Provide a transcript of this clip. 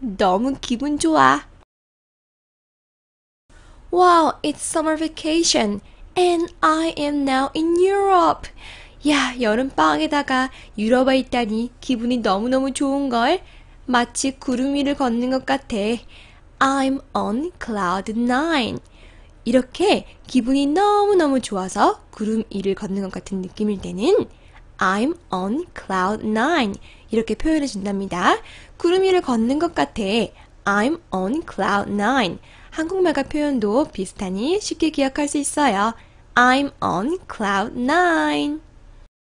너무 기분 좋아. Wow, it's summer vacation and I am now in Europe. 야, 여름방에다가 유럽에 있다니 기분이 너무너무 좋은걸. 마치 구름 위를 걷는 것 같아. I'm on cloud nine. 이렇게 기분이 너무너무 좋아서 구름 위를 걷는 것 같은 느낌일 때는 I'm on cloud nine. 이렇게 표현해 준답니다. 구름 위를 걷는 것 같아. I'm on cloud nine. 한국말과 표현도 비슷하니 쉽게 기억할 수 있어요. I'm on cloud nine.